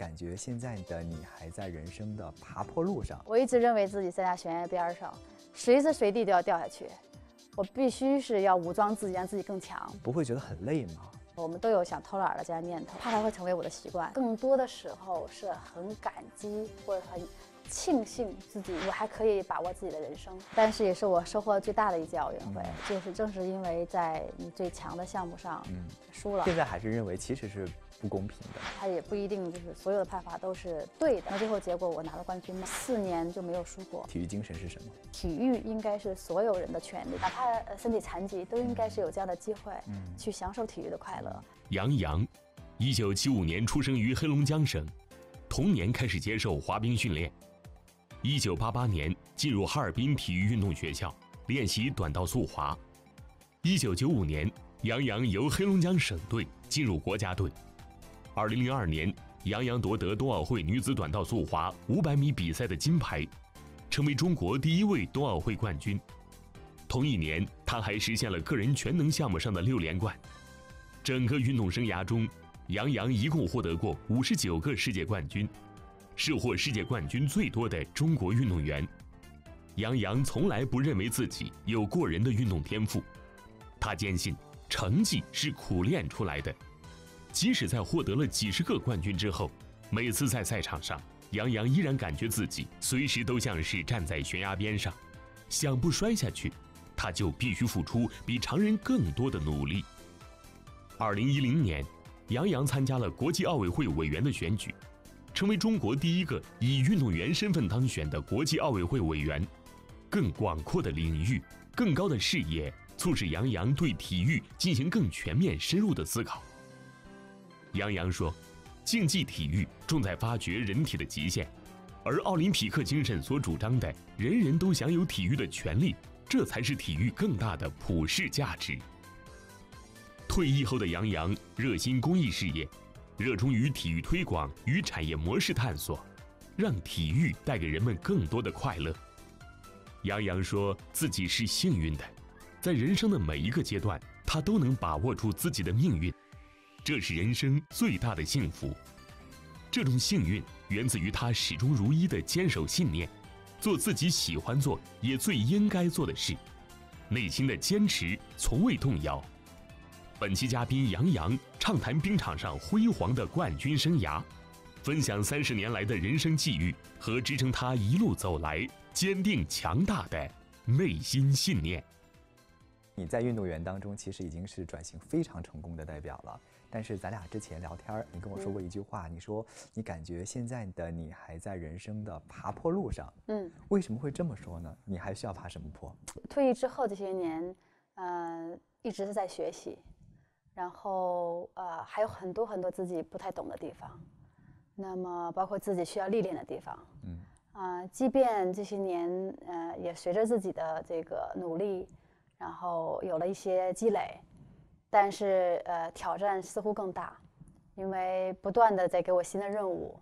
感觉现在的你还在人生的爬坡路上。我一直认为自己在那悬崖边上，随时随地都要掉下去。我必须是要武装自己，让自己更强。不会觉得很累吗？我们都有想偷懒的这样念头，怕它会成为我的习惯。更多的时候是很感激，或者很。庆幸自己我还可以把握自己的人生，但是也是我收获最大的一届奥运会。就是正是因为在你最强的项目上输了，现在还是认为其实是不公平的。他也不一定就是所有的判罚都是对的。那最后结果我拿了冠军嘛，四年就没有输过。体育精神是什么？体育应该是所有人的权利，哪怕身体残疾，都应该是有这样的机会去享受体育的快乐。杨洋，一九七五年出生于黑龙江省，同年开始接受滑冰训练。一九八八年进入哈尔滨体育运动学校练习短道速滑，一九九五年杨洋由黑龙江省队进入国家队。二零零二年，杨洋夺得冬奥会女子短道速滑500米比赛的金牌，成为中国第一位冬奥会冠军。同一年，他还实现了个人全能项目上的六连冠。整个运动生涯中，杨洋一共获得过五十九个世界冠军。是获世界冠军最多的中国运动员，杨洋从来不认为自己有过人的运动天赋，他坚信成绩是苦练出来的。即使在获得了几十个冠军之后，每次在赛场上，杨洋依然感觉自己随时都像是站在悬崖边上，想不摔下去，他就必须付出比常人更多的努力。二零一零年，杨洋参加了国际奥委会委员的选举。成为中国第一个以运动员身份当选的国际奥委会委员，更广阔的领域，更高的视野，促使杨洋对体育进行更全面、深入的思考。杨洋说：“竞技体育重在发掘人体的极限，而奥林匹克精神所主张的‘人人都享有体育的权利’，这才是体育更大的普世价值。”退役后的杨洋热心公益事业。热衷于体育推广与产业模式探索，让体育带给人们更多的快乐。杨洋说自己是幸运的，在人生的每一个阶段，他都能把握住自己的命运，这是人生最大的幸福。这种幸运源自于他始终如一的坚守信念，做自己喜欢做也最应该做的事，内心的坚持从未动摇。本期嘉宾杨洋畅谈冰场上辉煌的冠军生涯，分享三十年来的人生际遇和支撑他一路走来坚定强大的内心信念。你在运动员当中其实已经是转型非常成功的代表了，但是咱俩之前聊天，你跟我说过一句话，你说你感觉现在的你还在人生的爬坡路上。嗯，为什么会这么说呢？你还需要爬什么坡？退役之后这些年，呃，一直是在学习。然后呃还有很多很多自己不太懂的地方，那么包括自己需要历练的地方，嗯啊，即便这些年呃也随着自己的这个努力，然后有了一些积累，但是呃挑战似乎更大，因为不断的在给我新的任务，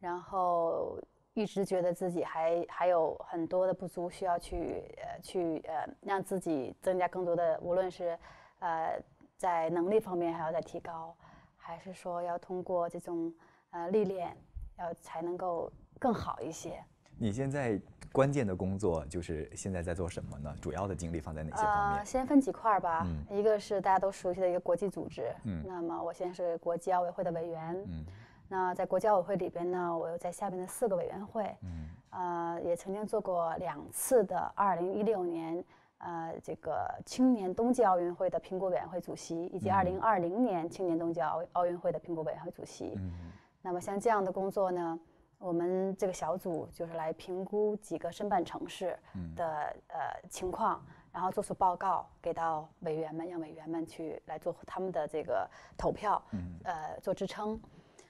然后一直觉得自己还还有很多的不足需要去呃去呃让自己增加更多的，无论是呃。在能力方面还要再提高，还是说要通过这种呃历练，要才能够更好一些？你现在关键的工作就是现在在做什么呢？主要的精力放在哪些方面？先分几块吧、吧，一个是大家都熟悉的一个国际组织，嗯，那么我现在是国际奥委会的委员，嗯，那在国际奥委会里边呢，我又在下面的四个委员会，嗯，啊，也曾经做过两次的二零一六年。呃，这个青年冬季奥运会的评估委员会主席，以及二零二零年青年冬季奥奥运会的评估委员会主席。嗯那么像这样的工作呢，我们这个小组就是来评估几个申办城市的呃情况，然后做出报告给到委员们，让委员们去来做他们的这个投票，呃，做支撑。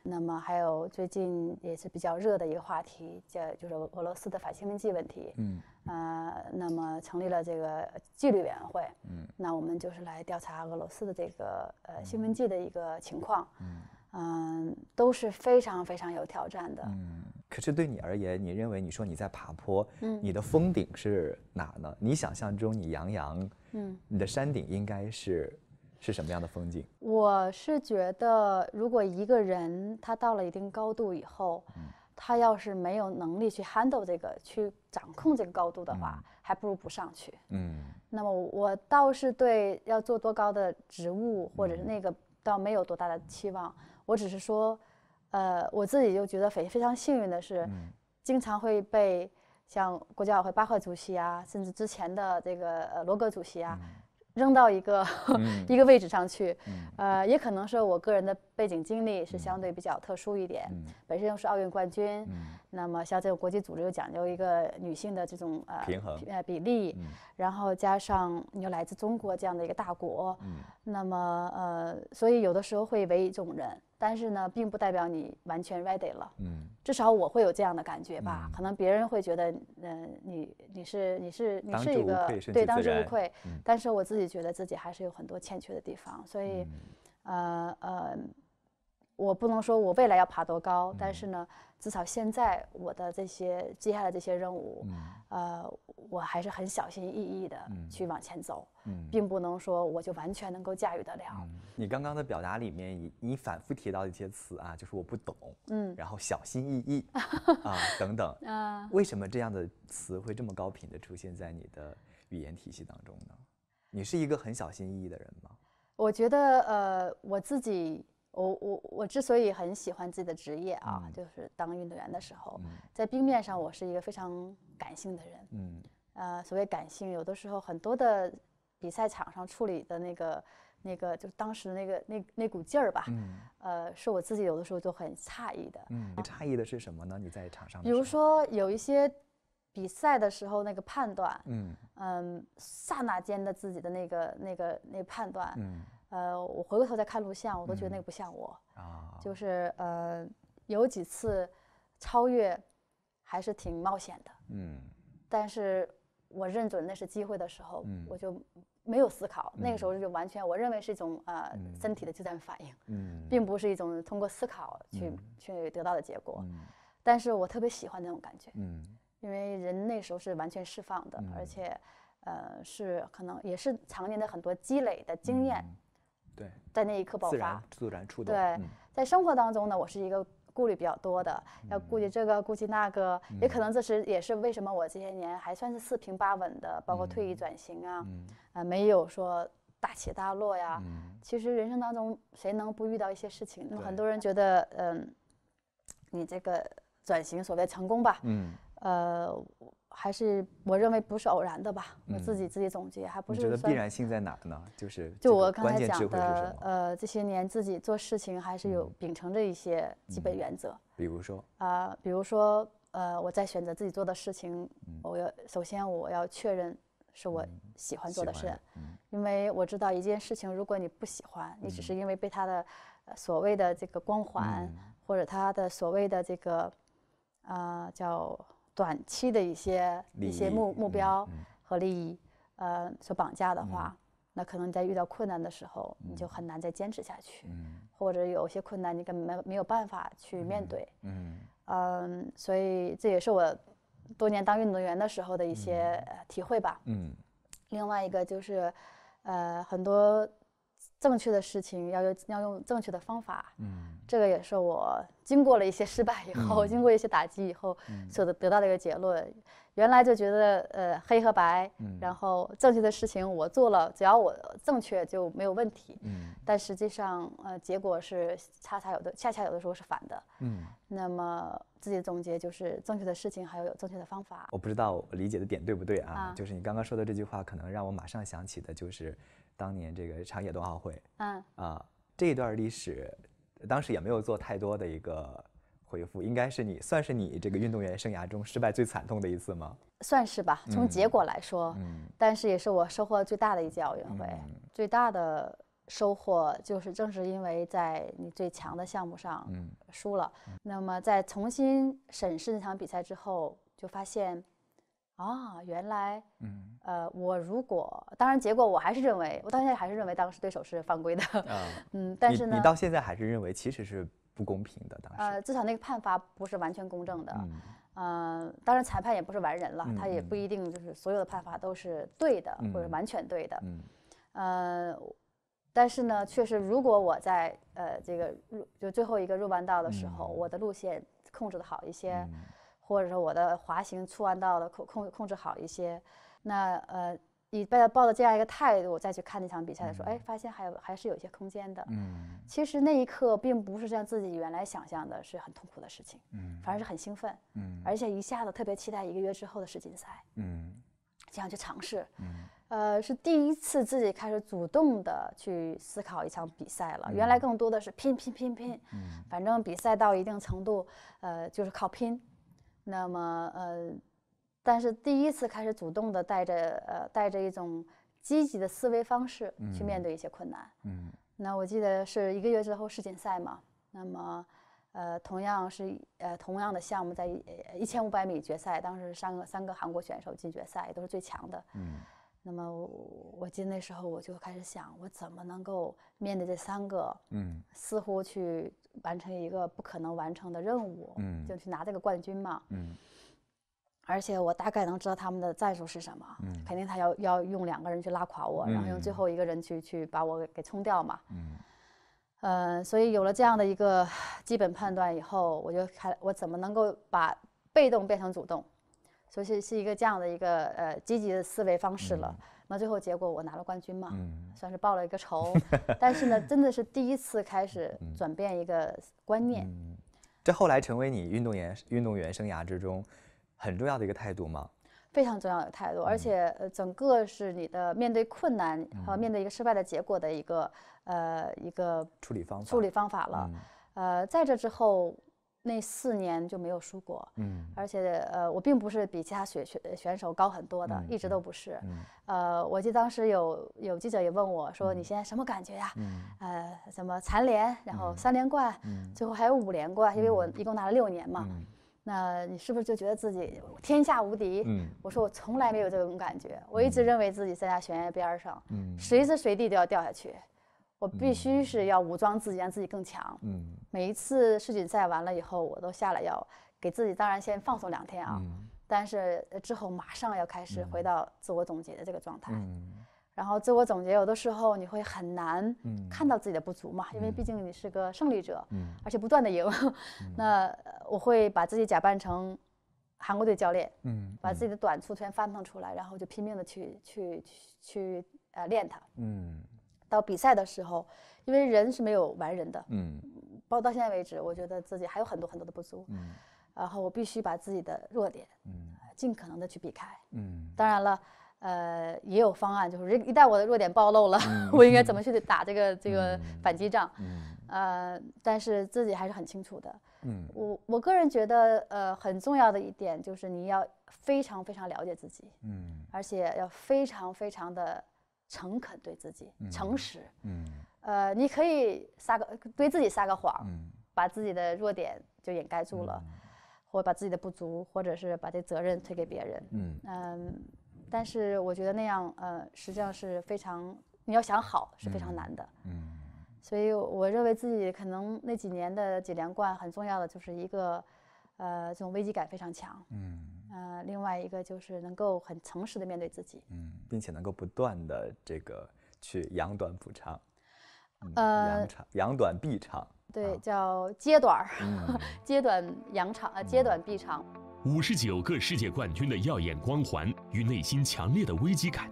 那么还有最近也是比较热的一个话题，叫就是俄罗斯的反兴奋剂问题。嗯。呃，那么成立了这个纪律委员会，嗯，那我们就是来调查俄罗斯的这个呃兴奋剂的一个情况，嗯，嗯，都是非常非常有挑战的。嗯，可是对你而言，你认为你说你在爬坡，嗯，你的峰顶是哪呢？你想象中你杨洋，嗯，你的山顶应该是是什么样的风景？我是觉得，如果一个人他到了一定高度以后，嗯。他要是没有能力去 handle 这个，去掌控这个高度的话，还不如不上去。嗯。那么我倒是对要做多高的职务，或者是那个，倒没有多大的期望。我只是说，呃，我自己就觉得非非常幸运的是，经常会被像国家奥委八赫主席啊，甚至之前的这个呃罗格主席啊。扔到一个 一个位置上去，呃，也可能是我个人的背景经历是相对比较特殊一点，本身又是奥运冠军。那么像这个国际组织又讲究一个女性的这种呃平衡呃比例，然后加上你又来自中国这样的一个大国，那么呃，所以有的时候会委以重任，但是呢，并不代表你完全 ready 了，嗯，至少我会有这样的感觉吧。可能别人会觉得，嗯，你你是你是你是一个对当之无愧，但是我自己觉得自己还是有很多欠缺的地方，所以，呃呃。我不能说我未来要爬多高，但是呢，至少现在我的这些接下来这些任务，呃，我还是很小心翼翼的去往前走，并不能说我就完全能够驾驭得了。你刚刚的表达里面，你你反复提到一些词啊，就是我不懂，嗯，然后小心翼翼 啊等等，为什么这样的词会这么高频的出现在你的语言体系当中呢？你是一个很小心翼翼的人吗？我觉得呃，我自己。我我我之所以很喜欢自己的职业啊，就是当运动员的时候，在冰面上，我是一个非常感性的人。嗯，呃，所谓感性，有的时候很多的比赛场上处理的那个、那个，就当时那个那那股劲儿吧，呃，是我自己有的时候就很诧异的。嗯，你诧异的是什么呢？你在场上比如说有一些比赛的时候，那个判断，嗯嗯，刹那间的自己的那个那个那判断，嗯。呃，我回过头再看录像，我都觉得那个不像我啊。就是呃，有几次超越还是挺冒险的。嗯。但是我认准那是机会的时候，我就没有思考，那个时候就完全我认为是一种呃身体的自然反应。嗯。并不是一种通过思考去去得到的结果。嗯。但是我特别喜欢那种感觉。嗯。因为人那时候是完全释放的，而且呃是可能也是常年的很多积累的经验。对，在那一刻爆发，自然触动。对，在生活当中呢，我是一个顾虑比较多的，要顾及这个，顾及那个，也可能这是也是为什么我这些年还算是四平八稳的，包括退役转型啊，没有说大起大落呀。其实人生当中谁能不遇到一些事情？那么很多人觉得，嗯，你这个转型所谓成功吧，嗯，呃。还是我认为不是偶然的吧，自己自己总结，还不是觉得必然性在哪儿呢？就是就我刚才讲的，呃，这些年自己做事情还是有秉承着一些基本原则。比如说啊，比如说呃，我在选择自己做的事情，我要首先我要确认是我喜欢做的事，因为我知道一件事情，如果你不喜欢，你只是因为被他的所谓的这个光环，或者他的所谓的这个啊叫。短期的一些一些目目标和利益，呃，所绑架的话，那可能你在遇到困难的时候，你就很难再坚持下去，或者有些困难你根本没没有办法去面对。嗯，嗯，所以这也是我多年当运动员的时候的一些体会吧。嗯，另外一个就是，呃，很多正确的事情要用要用正确的方法。嗯，这个也是我。经过了一些失败以后，经过一些打击以后，所得得到的一个结论，原来就觉得呃黑和白，然后正确的事情我做了，只要我正确就没有问题。嗯，但实际上呃结果是恰恰有的，恰恰有的时候是反的。嗯，那么自己的总结就是正确的事情还有正确的方法。我不知道我理解的点对不对啊？就是你刚刚说的这句话，可能让我马上想起的就是当年这个长野冬奥会。嗯啊，这一段历史。当时也没有做太多的一个回复，应该是你算是你这个运动员生涯中失败最惨痛的一次吗？算是吧，从结果来说，但是也是我收获最大的一届奥运会，最大的收获就是正是因为在你最强的项目上输了，那么在重新审视那场比赛之后，就发现。啊，原来，嗯，呃，我如果当然，结果我还是认为，我到现在还是认为当时对手是犯规的，嗯，但是呢，你你到现在还是认为其实是不公平的当时，呃，至少那个判罚不是完全公正的，嗯，当然裁判也不是完人了，他也不一定就是所有的判罚都是对的或者完全对的，嗯，呃，但是呢，确实如果我在呃这个入就最后一个入弯道的时候，我的路线控制的好一些。或者说我的滑行出弯道的控控控制好一些，那呃，你抱着抱着这样一个态度，再去看那场比赛，的时候，哎，发现还有还是有一些空间的。嗯，其实那一刻并不是像自己原来想象的是很痛苦的事情，嗯，反而是很兴奋，嗯，而且一下子特别期待一个月之后的世锦赛，嗯，这样去尝试，嗯，呃，是第一次自己开始主动的去思考一场比赛了。原来更多的是拼拼拼拼，嗯，反正比赛到一定程度，呃，就是靠拼。那么，呃，但是第一次开始主动的带着，呃，带着一种积极的思维方式去面对一些困难。嗯，那我记得是一个月之后世锦赛嘛。那么，呃，同样是呃同样的项目，在一千五百米决赛，当时三个三个韩国选手进决赛，都是最强的。嗯。那么我我得那时候我就开始想，我怎么能够面对这三个，嗯，似乎去完成一个不可能完成的任务，嗯，就去拿这个冠军嘛，嗯，而且我大概能知道他们的战术是什么，嗯，肯定他要要用两个人去拉垮我，然后用最后一个人去去把我给冲掉嘛，嗯，呃，所以有了这样的一个基本判断以后，我就开，我怎么能够把被动变成主动？就是是一个这样的一个呃积极的思维方式了。那最后结果我拿了冠军嘛，算是报了一个仇。但是呢，真的是第一次开始转变一个观念。这后来成为你运动员运动员生涯之中很重要的一个态度吗？非常重要的态度，而且呃，整个是你的面对困难和面对一个失败的结果的一个呃一个处理方处理方法了。呃，在这之后。那四年就没有输过，嗯，而且呃，我并不是比其他选选选手高很多的，一直都不是。呃，我记得当时有有记者也问我说：“你现在什么感觉呀？”呃，怎么残联，然后三连冠，最后还有五连冠，因为我一共拿了六年嘛。那你是不是就觉得自己天下无敌？我说我从来没有这种感觉，我一直认为自己在那悬崖边上，随时随地都要掉下去。我必须是要武装自己，让自己更强。嗯，每一次世锦赛完了以后，我都下了药，给自己当然先放松两天啊。嗯。但是之后马上要开始回到自我总结的这个状态。嗯。然后自我总结，有的时候你会很难看到自己的不足嘛，因为毕竟你是个胜利者。嗯。而且不断的赢，那我会把自己假扮成韩国队教练。嗯。把自己的短处全翻腾出来，然后就拼命的去去去呃练它。嗯。到比赛的时候，因为人是没有完人的，嗯，包括到现在为止，我觉得自己还有很多很多的不足，嗯，然后我必须把自己的弱点，嗯，尽可能的去避开，嗯，当然了，呃，也有方案，就是一旦我的弱点暴露了，我应该怎么去打这个这个反击仗，嗯，呃，但是自己还是很清楚的，嗯，我我个人觉得，呃，很重要的一点就是你要非常非常了解自己，嗯，而且要非常非常的。诚恳对自己，诚实，嗯，呃，你可以撒个对自己撒个谎，把自己的弱点就掩盖住了，或把自己的不足，或者是把这责任推给别人，嗯嗯，但是我觉得那样，呃，实际上是非常，你要想好是非常难的，嗯，所以我认为自己可能那几年的几连冠很重要的就是一个，呃，这种危机感非常强，嗯。呃，另外一个就是能够很诚实的面对自己，嗯，并且能够不断的这个去扬短补长，呃，扬长扬短避长，对，叫揭短儿，揭短扬长，呃，揭短避长。五十九个世界冠军的耀眼光环与内心强烈的危机感，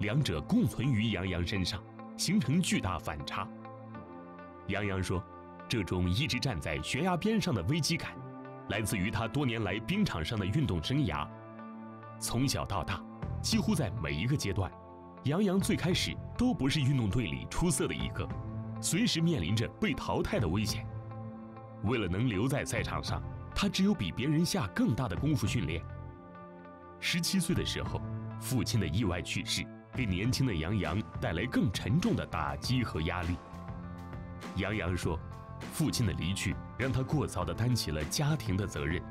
两者共存于杨洋身上，形成巨大反差。杨洋说，这种一直站在悬崖边上的危机感。来自于他多年来冰场上的运动生涯。从小到大，几乎在每一个阶段，杨洋最开始都不是运动队里出色的一个，随时面临着被淘汰的危险。为了能留在赛场上，他只有比别人下更大的功夫训练。十七岁的时候，父亲的意外去世，给年轻的杨洋带来更沉重的打击和压力。杨洋说。父亲的离去让他过早地担起了家庭的责任，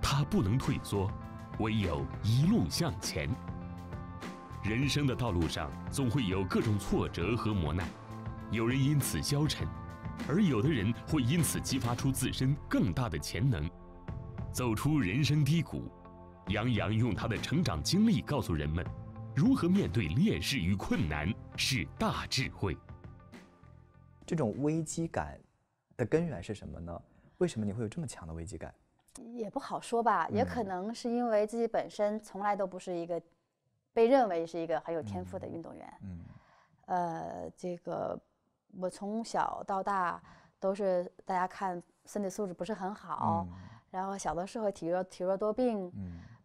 他不能退缩，唯有一路向前。人生的道路上总会有各种挫折和磨难，有人因此消沉，而有的人会因此激发出自身更大的潜能，走出人生低谷。杨洋用他的成长经历告诉人们，如何面对劣势与困难是大智慧。这种危机感。的根源是什么呢？为什么你会有这么强的危机感？也不好说吧，也可能是因为自己本身从来都不是一个被认为是一个很有天赋的运动员。嗯，呃，这个我从小到大都是大家看身体素质不是很好，然后小的时候体弱体弱多病，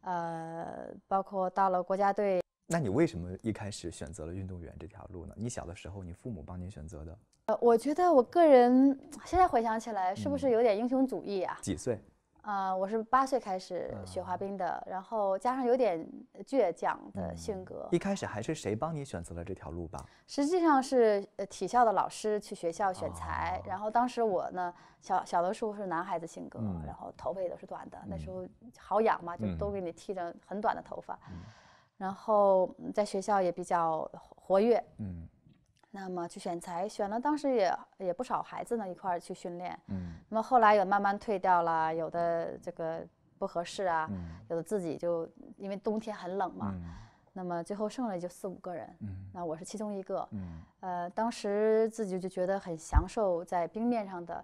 呃，包括到了国家队。那你为什么一开始选择了运动员这条路呢？你小的时候，你父母帮你选择的？呃，我觉得我个人现在回想起来，是不是有点英雄主义啊？几岁？啊，我是八岁开始学滑冰的，然后加上有点倔强的性格。一开始还是谁帮你选择了这条路吧？实际上是体校的老师去学校选材，然后当时我呢，小小的时候是男孩子性格，然后头发也都是短的，那时候好养嘛，就都给你剃成很短的头发。然后在学校也比较活跃，嗯，那么去选材，选了当时也也不少孩子呢一块儿去训练，嗯，那么后来有慢慢退掉了，有的这个不合适啊，有的自己就因为冬天很冷嘛，那么最后剩了就四五个人，嗯，那我是其中一个，嗯，呃，当时自己就觉得很享受在冰面上的。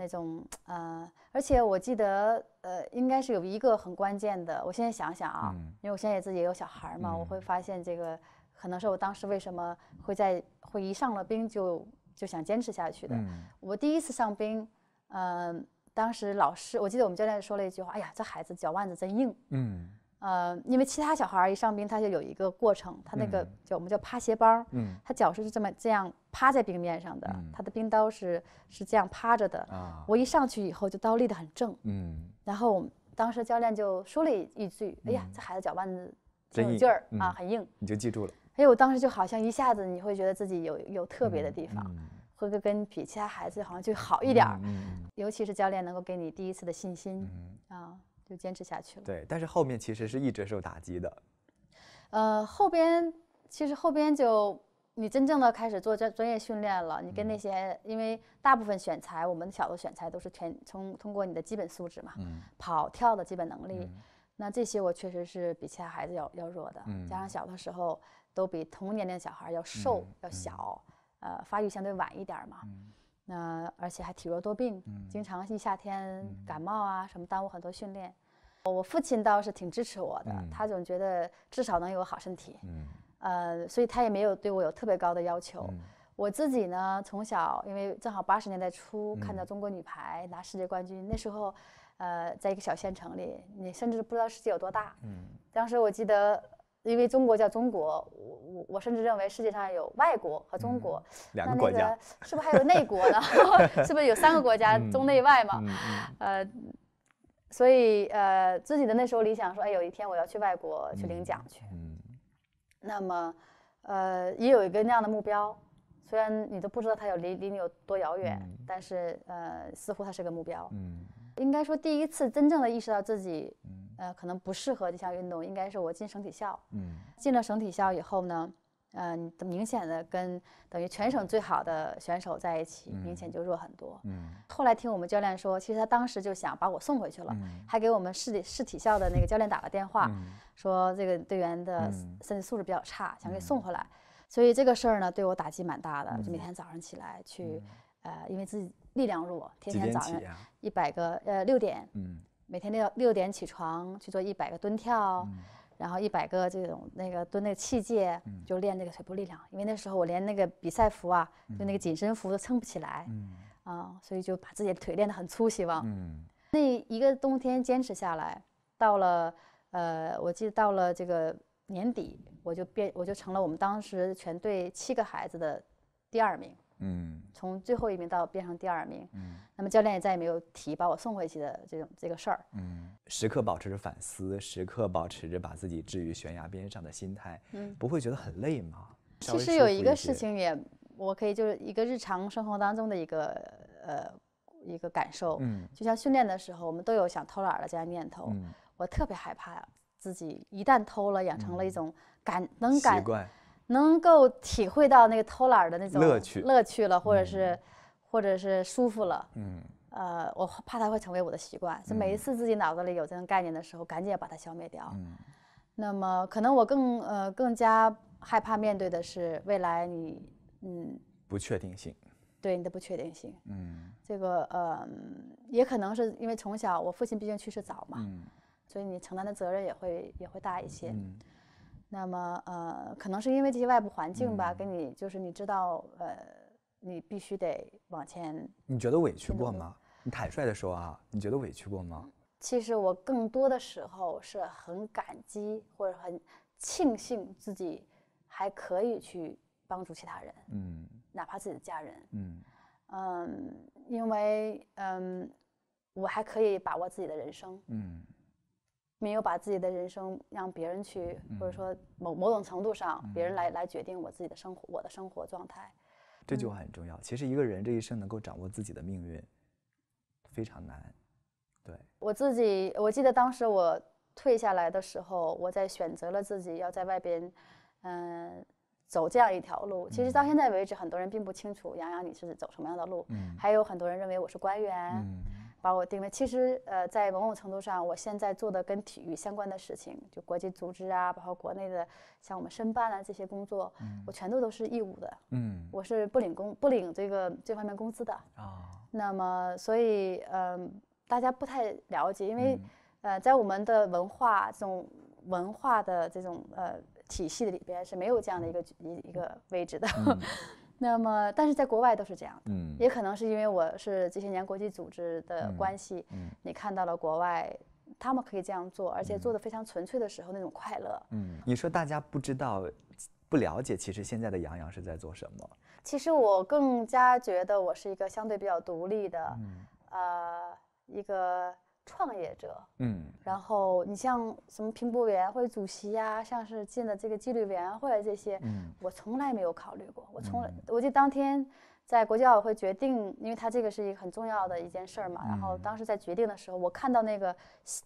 那种呃，而且我记得呃，应该是有一个很关键的。我现在想想啊，因为我现在自己也有小孩嘛，我会发现这个可能是我当时为什么会在会一上了冰就就想坚持下去的。我第一次上冰，呃，当时老师我记得我们教练说了一句话：“哎呀，这孩子脚腕子真硬。”嗯。呃，因为其他小孩一上冰，他就有一个过程，他那个叫我们叫趴鞋帮儿，嗯，他脚是这么这样趴在冰面上的，他的冰刀是是这样趴着的。我一上去以后，就刀立得很正，嗯，然后当时教练就说了一句：“哎呀，这孩子脚腕子真有劲儿啊，很硬。”你就记住了。哎呦，我当时就好像一下子你会觉得自己有有特别的地方，会跟跟比其他孩子好像就好一点儿，尤其是教练能够给你第一次的信心啊。就坚持下去了。对，但是后面其实是一直受打击的。呃，后边其实后边就你真正的开始做专专业训练了。你跟那些因为大部分选材，我们小的选材都是全从通过你的基本素质嘛，跑跳的基本能力。那这些我确实是比其他孩子要要弱的。加上小的时候都比同年龄的小孩要瘦要小，呃，发育相对晚一点嘛。那而且还体弱多病，经常一夏天感冒啊什么，耽误很多训练。我父亲倒是挺支持我的，他总觉得至少能有个好身体，嗯，呃，所以他也没有对我有特别高的要求。我自己呢，从小因为正好八十年代初看到中国女排拿世界冠军，那时候，呃，在一个小县城里，你甚至不知道世界有多大。嗯，当时我记得，因为中国叫中国，我我我甚至认为世界上有外国和中国两个国家，是不是还有内国呢？是不是有三个国家，中内外嘛？嗯嗯。呃。所以，呃，自己的那时候理想说，哎，有一天我要去外国去领奖去。嗯。那么，呃，也有一个那样的目标，虽然你都不知道它有离离你有多遥远，但是，呃，似乎它是个目标。嗯。应该说，第一次真正的意识到自己，呃，可能不适合这项运动，应该是我进省体校。嗯。进了省体校以后呢？呃，明显的跟等于全省最好的选手在一起，明显就弱很多。嗯。后来听我们教练说，其实他当时就想把我送回去了，还给我们市体市体校的那个教练打了电话，说这个队员的身体素质比较差，想给送回来。所以这个事儿呢，对我打击蛮大的。就每天早上起来去，呃，因为自己力量弱，天天早上一百个，呃，六点，每天六六点起床去做一百个蹲跳。然后一百个这种那个蹲那个器械就练那个腿部力量，因为那时候我连那个比赛服啊，就那个紧身服都撑不起来，啊，所以就把自己的腿练得很粗。希望那一个冬天坚持下来，到了呃，我记得到了这个年底，我就变，我就成了我们当时全队七个孩子的第二名。嗯，从最后一名到变成第二名，嗯，那么教练也再也没有提把我送回去的这种这个事儿，嗯，时刻保持着反思，时刻保持着把自己置于悬崖边上的心态，嗯，不会觉得很累吗？其实有一个事情也，我可以就是一个日常生活当中的一个呃一个感受，嗯，就像训练的时候，我们都有想偷懒的这样念头，嗯，我特别害怕自己一旦偷了，养成了一种感能感。能够体会到那个偷懒的那种乐趣乐趣了，或者是或者是舒服了，嗯，呃，我怕它会成为我的习惯，所以每一次自己脑子里有这种概念的时候，赶紧把它消灭掉。嗯，那么可能我更呃更加害怕面对的是未来你嗯不确定性，对你的不确定性，嗯，这个呃也可能是因为从小我父亲毕竟去世早嘛，所以你承担的责任也会也会大一些。那么，呃，可能是因为这些外部环境吧，给你就是你知道，呃，你必须得往前。你觉得委屈过吗？你坦率的说啊，你觉得委屈过吗？其实我更多的时候是很感激或者很庆幸自己还可以去帮助其他人，嗯，哪怕自己的家人，嗯嗯，因为嗯，我还可以把握自己的人生，嗯。没有把自己的人生让别人去，或者说某某种程度上，别人来来决定我自己的生活，我的生活状态。这句话很重要。其实一个人这一生能够掌握自己的命运，非常难。对我自己，我记得当时我退下来的时候，我在选择了自己要在外边，嗯，走这样一条路。其实到现在为止，很多人并不清楚杨洋你是走什么样的路，还有很多人认为我是官员。把我定位，其实呃，在某种程度上，我现在做的跟体育相关的事情，就国际组织啊，包括国内的，像我们申办啊这些工作，我全都都是义务的，嗯，我是不领工不领这个这方面工资的啊。那么，所以呃，大家不太了解，因为呃，在我们的文化这种文化的这种呃体系的里边是没有这样的一个一一个位置的。那么，但是在国外都是这样的，嗯，也可能是因为我是这些年国际组织的关系，嗯，你看到了国外，他们可以这样做，而且做的非常纯粹的时候那种快乐，嗯，你说大家不知道，不了解，其实现在的杨洋是在做什么？其实我更加觉得我是一个相对比较独立的，呃，一个。创业者，嗯，然后你像什么评估委员会主席呀，像是进的这个纪律委员会这些，嗯，我从来没有考虑过。我从，来，我记得当天在国际奥委会决定，因为他这个是一个很重要的一件事儿嘛。然后当时在决定的时候，我看到那个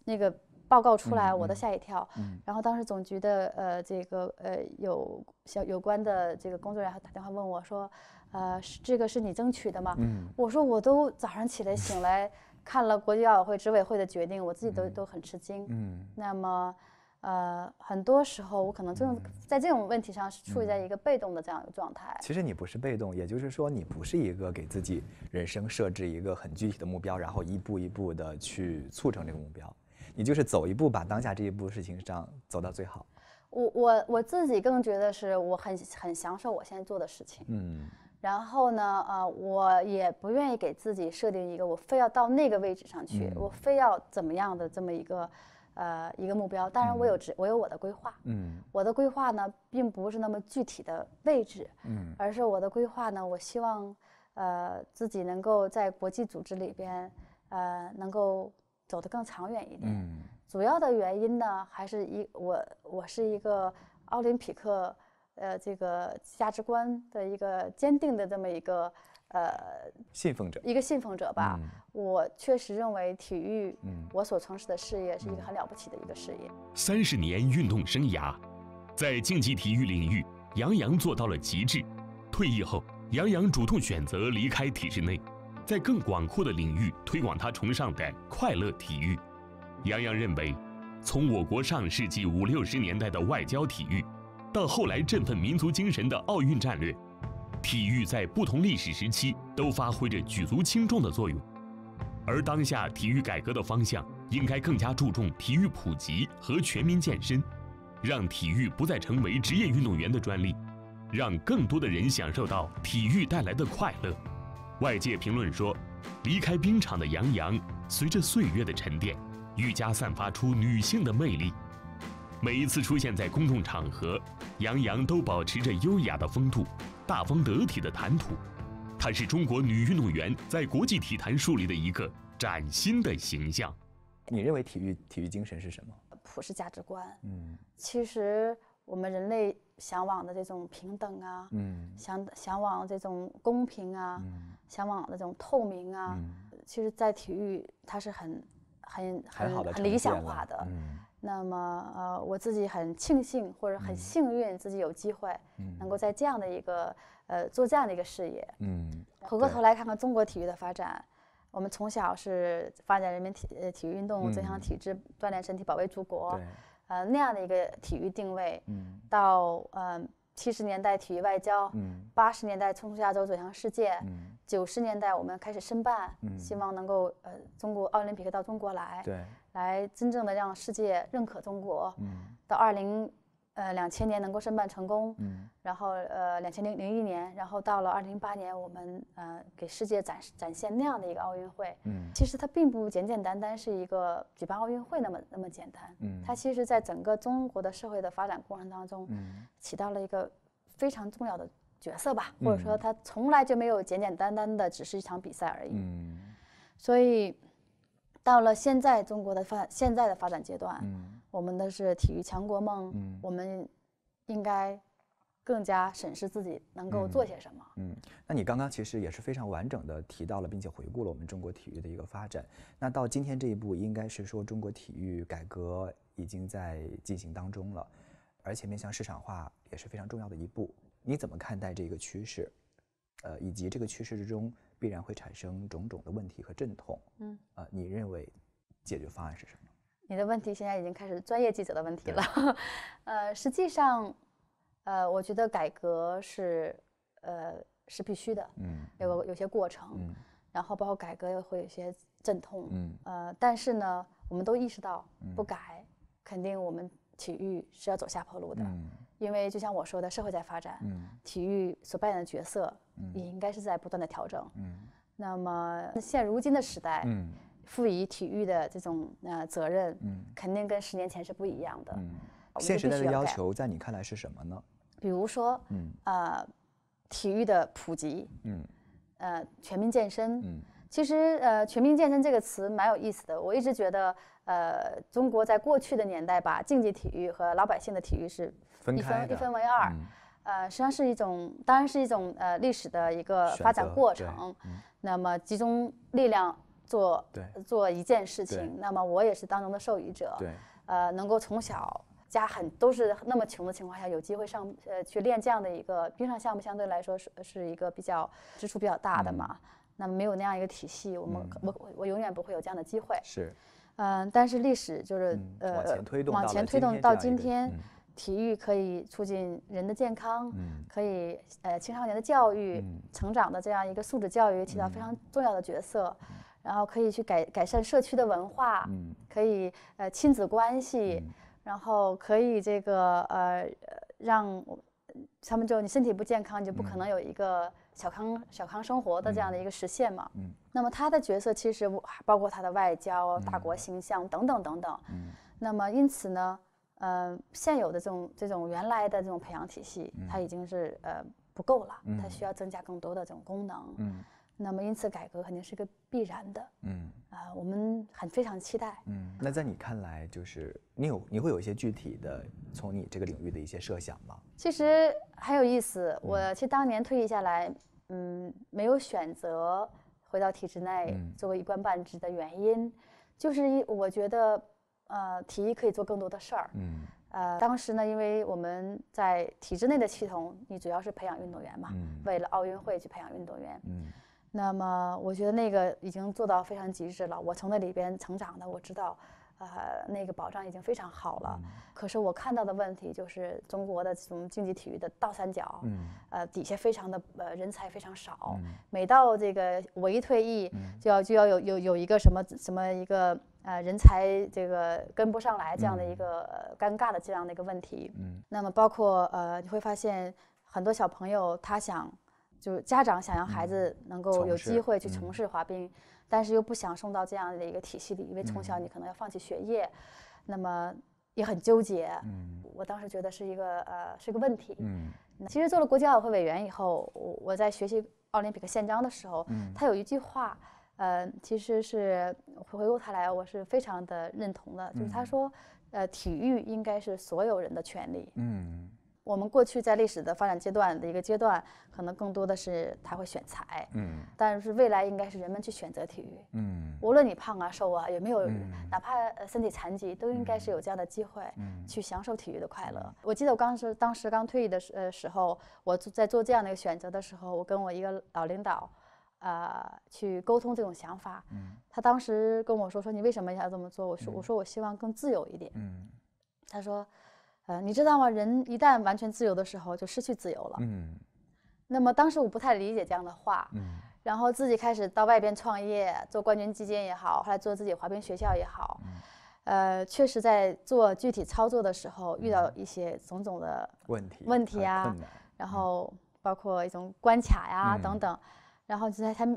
那个报告出来，我都吓一跳。然后当时总局的呃这个呃有小有关的这个工作人员打电话问我说，呃，这个是你争取的吗？嗯，我说我都早上起来醒来。看了国际奥委会执委会的决定，我自己都都很吃惊。嗯，那么，呃，很多时候我可能就在这种问题上是处于在一个被动的这样一个状态。其实你不是被动，也就是说你不是一个给自己人生设置一个很具体的目标，然后一步一步的去促成这个目标。你就是走一步，把当下这一步事情上走到最好。我我我自己更觉得是我很很享受我现在做的事情。嗯。然后呢，呃，我也不愿意给自己设定一个我非要到那个位置上去，我非要怎么样的这么一个，呃，一个目标。当然，我有职，我有我的规划。嗯，我的规划呢，并不是那么具体的位置。嗯，而是我的规划呢，我希望，呃，自己能够在国际组织里边，呃，能够走得更长远一点。嗯，主要的原因呢，还是一我我是一个奥林匹克。呃，这个价值观的一个坚定的这么一个呃信奉者，一个信奉者吧。我确实认为体育，我所从事的事业是一个很了不起的一个事业。三十年运动生涯，在竞技体育领域，杨洋做到了极致。退役后，杨洋主动选择离开体制内，在更广阔的领域推广他崇尚的快乐体育。杨洋认为，从我国上世纪五六十年代的外交体育。到后来振奋民族精神的奥运战略，体育在不同历史时期都发挥着举足轻重的作用。而当下体育改革的方向应该更加注重体育普及和全民健身，让体育不再成为职业运动员的专利，让更多的人享受到体育带来的快乐。外界评论说，离开冰场的杨洋，随着岁月的沉淀，愈加散发出女性的魅力。每一次出现在公众场合，杨洋都保持着优雅的风度，大方得体的谈吐。她是中国女运动员在国际体坛树立的一个崭新的形象。你认为体育体育精神是什么？普世价值观。嗯，其实我们人类向往的这种平等啊，嗯，想想往这种公平啊，向往的这种透明啊，其实在体育它是很很很很理想化的。那么，呃，我自己很庆幸或者很幸运，自己有机会能够在这样的一个呃做这样的一个事业。嗯，回过头来看看中国体育的发展，我们从小是发展人民体呃体育运动，增强体质，锻炼身体，保卫祖国，呃那样的一个体育定位。嗯，到呃七十年代体育外交，嗯，八十年代冲出亚洲走向世界，嗯，九十年代我们开始申办，希望能够呃中国奥林匹克到中国来。对。来真正的让世界认可中国，到二零，呃，两千年能够申办成功，然后呃，两千零零一年，然后到了二零零八年，我们呃给世界展示展现那样的一个奥运会。嗯，其实它并不简简单单是一个举办奥运会那么那么简单。嗯，它其实在整个中国的社会的发展过程当中，起到了一个非常重要的角色吧，或者说它从来就没有简简单单的只是一场比赛而已。嗯，所以。到了现在，中国的发现在的发展阶段，嗯，我们的是体育强国梦，嗯，我们应该更加审视自己能够做些什么，嗯，那你刚刚其实也是非常完整的提到了，并且回顾了我们中国体育的一个发展。那到今天这一步，应该是说中国体育改革已经在进行当中了，而且面向市场化也是非常重要的一步。你怎么看待这个趋势？呃，以及这个趋势之中。必然会产生种种的问题和阵痛，嗯，啊，你认为解决方案是什么？你的问题现在已经开始专业记者的问题了，呃，实际上，呃，我觉得改革是，呃，是必须的，嗯，有有些过程，嗯，然后包括改革会有些阵痛，嗯，呃，但是呢，我们都意识到，不改，肯定我们体育是要走下坡路的。嗯因为就像我说的，社会在发展，嗯，体育所扮演的角色，嗯，也应该是在不断的调整，嗯，那么现如今的时代，嗯，赋予体育的这种呃责任，嗯，肯定跟十年前是不一样的。嗯，实时代的要求在你看来是什么呢？比如说，嗯体育的普及，嗯，呃，全民健身，嗯。其实，呃，全民健身这个词蛮有意思的。我一直觉得，呃，中国在过去的年代吧，竞技体育和老百姓的体育是一分一分为二。呃，实际上是一种，当然是一种呃历史的一个发展过程。那么集中力量做做一件事情。那么我也是当中的受益者。呃，能够从小家很都是那么穷的情况下，有机会上呃去练这样的一个冰上项目，相对来说是是一个比较支出比较大的嘛。那么没有那样一个体系，我们我我我永远不会有这样的机会。是，嗯，但是历史就是呃往前推动，往前推动到今天，体育可以促进人的健康，可以呃青少年的教育成长的这样一个素质教育起到非常重要的角色，然后可以去改改善社区的文化，可以呃亲子关系，然后可以这个呃让他们就你身体不健康，你就不可能有一个。小康、小康生活的这样的一个实现嘛，嗯，那么他的角色其实包括他的外交、大国形象等等等等，嗯，那么因此呢，呃，现有的这种这种原来的这种培养体系，它已经是呃不够了，它需要增加更多的这种功能，嗯。那么，因此改革肯定是个必然的。嗯。啊，我们很非常期待。嗯。那在你看来，就是你有你会有一些具体的从你这个领域的一些设想吗？其实很有意思。我其实当年退役下来，嗯，没有选择回到体制内作为一官半职的原因，就是一我觉得，呃，体育可以做更多的事儿。嗯。呃，当时呢，因为我们在体制内的系统，你主要是培养运动员嘛，为了奥运会去培养运动员。嗯。那么，我觉得那个已经做到非常极致了。我从那里边成长的，我知道，呃，那个保障已经非常好了。可是我看到的问题就是中国的这种竞技体育的倒三角，呃，底下非常的呃人才非常少。每到这个我一退役，就要就要有有有一个什么什么一个呃人才这个跟不上来这样的一个尴尬的这样的一个问题。那么包括呃你会发现很多小朋友他想。就是家长想让孩子能够有机会去从事滑冰，但是又不想送到这样的一个体系里，因为从小你可能要放弃学业，那么也很纠结。嗯，我当时觉得是一个呃，是个问题。嗯，其实做了国际奥委会委员以后，我在学习奥林匹克宪章的时候，嗯，他有一句话，呃，其实是回过他来，我是非常的认同的，就是他说，呃，体育应该是所有人的权利。嗯。我们过去在历史的发展阶段的一个阶段，可能更多的是他会选材，嗯，但是未来应该是人们去选择体育，嗯，无论你胖啊瘦啊，有没有，哪怕身体残疾，都应该是有这样的机会，去享受体育的快乐。我记得我刚是当时刚退役的时呃时候，我在做这样的一个选择的时候，我跟我一个老领导，呃，去沟通这种想法，嗯，他当时跟我说说你为什么要这么做？我说我说我希望更自由一点，嗯，他说。呃，你知道吗？人一旦完全自由的时候，就失去自由了。嗯，那么当时我不太理解这样的话，然后自己开始到外边创业，做冠军基金也好，后来做自己滑冰学校也好，呃，确实在做具体操作的时候遇到一些种种的问题问题啊，然后包括一种关卡呀等等，然后就在他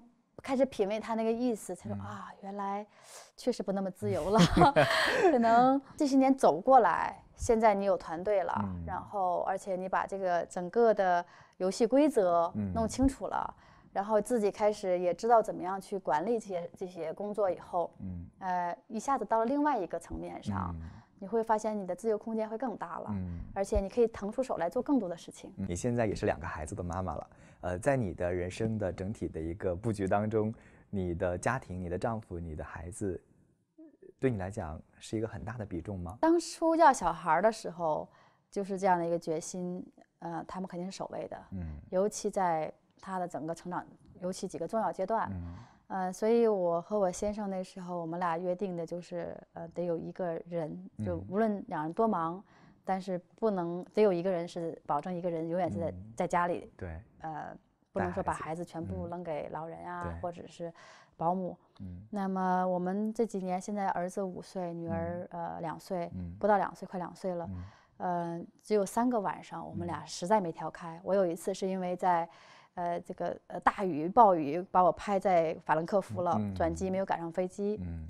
开始品味他那个意思，他说啊，原来确实不那么自由了，可能这些年走过来。现在你有团队了，然后而且你把这个整个的游戏规则弄清楚了，然后自己开始也知道怎么样去管理这些这些工作以后，呃，一下子到了另外一个层面上，你会发现你的自由空间会更大了，而且你可以腾出手来做更多的事情。你现在也是两个孩子的妈妈了，呃，在你的人生的整体的一个布局当中，你的家庭、你的丈夫、你的孩子。对你来讲是一个很大的比重吗？当初要小孩儿的时候，就是这样的一个决心。呃，他们肯定是首位的。嗯，尤其在他的整个成长，尤其几个重要阶段。嗯，呃，所以我和我先生那时候，我们俩约定的就是，呃，得有一个人，就无论两人多忙，但是不能得有一个人是保证一个人永远是在在家里。对，呃。不能说把孩子全部扔给老人啊，或者是保姆。嗯，那么我们这几年现在儿子五岁，女儿呃两岁，不到两岁，快两岁了。嗯，只有三个晚上，我们俩实在没调开。我有一次是因为在，呃这个大雨暴雨把我拍在法兰克福了，转机没有赶上飞机。嗯，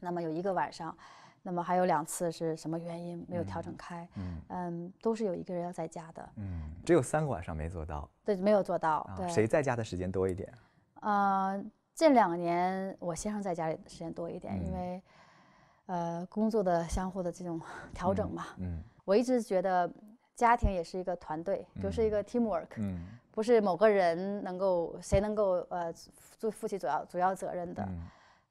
那么有一个晚上。那么还有两次是什么原因没有调整开？嗯，嗯，都是有一个人要在家的。嗯，只有三个晚上没做到。对，没有做到。对，谁在家的时间多一点？啊，近两年我先生在家里的时间多一点，因为，呃，工作的相互的这种调整嘛。嗯，我一直觉得家庭也是一个团队，就是一个 teamwork。嗯，不是某个人能够谁能够呃负负起主要主要责任的。嗯。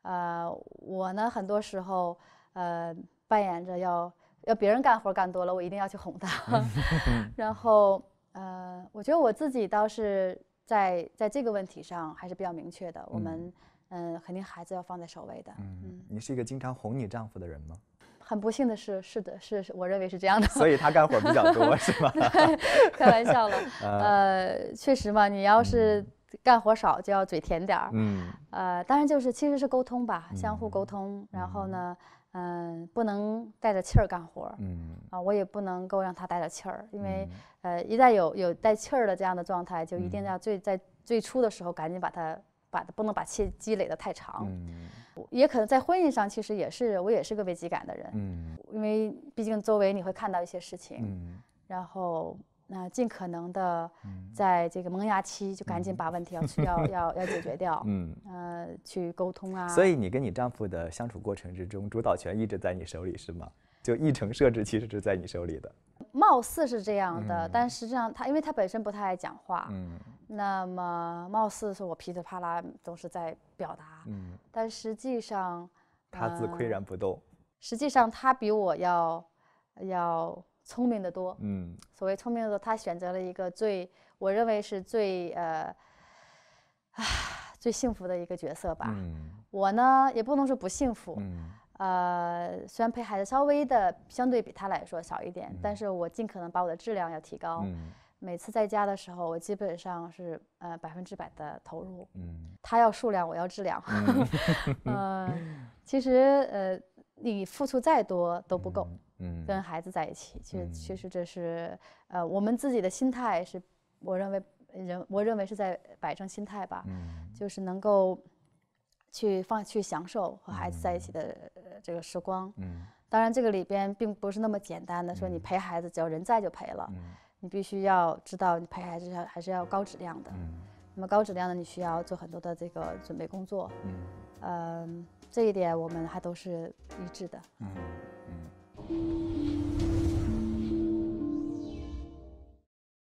呃，我呢，很多时候。呃，扮演着要要别人干活干多了，我一定要去哄他。然后，呃，我觉得我自己倒是在在这个问题上还是比较明确的。我们，嗯，肯定孩子要放在首位的。嗯，你是一个经常哄你丈夫的人吗？很不幸的是，是的，是，我认为是这样的。所以他干活比较多，是吗？开玩笑了，呃，确实嘛，你要是干活少，就要嘴甜点儿。嗯，呃，当然就是，其实是沟通吧，相互沟通，然后呢？嗯，不能带着气儿干活儿，嗯啊，我也不能够让他带着气儿，因为呃，一旦有有带气儿的这样的状态，就一定要最在最初的时候赶紧把它把不能把气积累的太长，嗯，也可能在婚姻上其实也是我也是个危机感的人，嗯，因为毕竟周围你会看到一些事情，嗯，然后。那尽可能的，在这个萌芽期就赶紧把问题要要要要解决掉。嗯，呃，去沟通啊。所以你跟你丈夫的相处过程之中，主导权一直在你手里是吗？就议程设置其实是在你手里的，貌似是这样的，但实际上他因为他本身不太爱讲话。嗯。那么貌似是我噼里啪啦总是在表达。嗯。但实际上，他自岿然不动。实际上他比我要要。聪明的多，嗯，所谓聪明的多，他选择了一个最，我认为是最，呃，啊，最幸福的一个角色吧。我呢，也不能说不幸福，呃，虽然陪孩子稍微的相对比他来说少一点，但是我尽可能把我的质量要提高。每次在家的时候，我基本上是呃百分之百的投入。嗯，他要数量，我要质量。嗯，其实呃，你付出再多都不够。嗯，跟孩子在一起，其实其实这是，呃，我们自己的心态是，我认为人，我认为是在摆正心态吧，就是能够去放去享受和孩子在一起的这个时光。嗯，当然这个里边并不是那么简单的，说你陪孩子只要人在就陪了，你必须要知道你陪孩子要还是要高质量的。嗯，那么高质量的你需要做很多的这个准备工作。嗯，呃，这一点我们还都是一致的。嗯。Mm-hmm.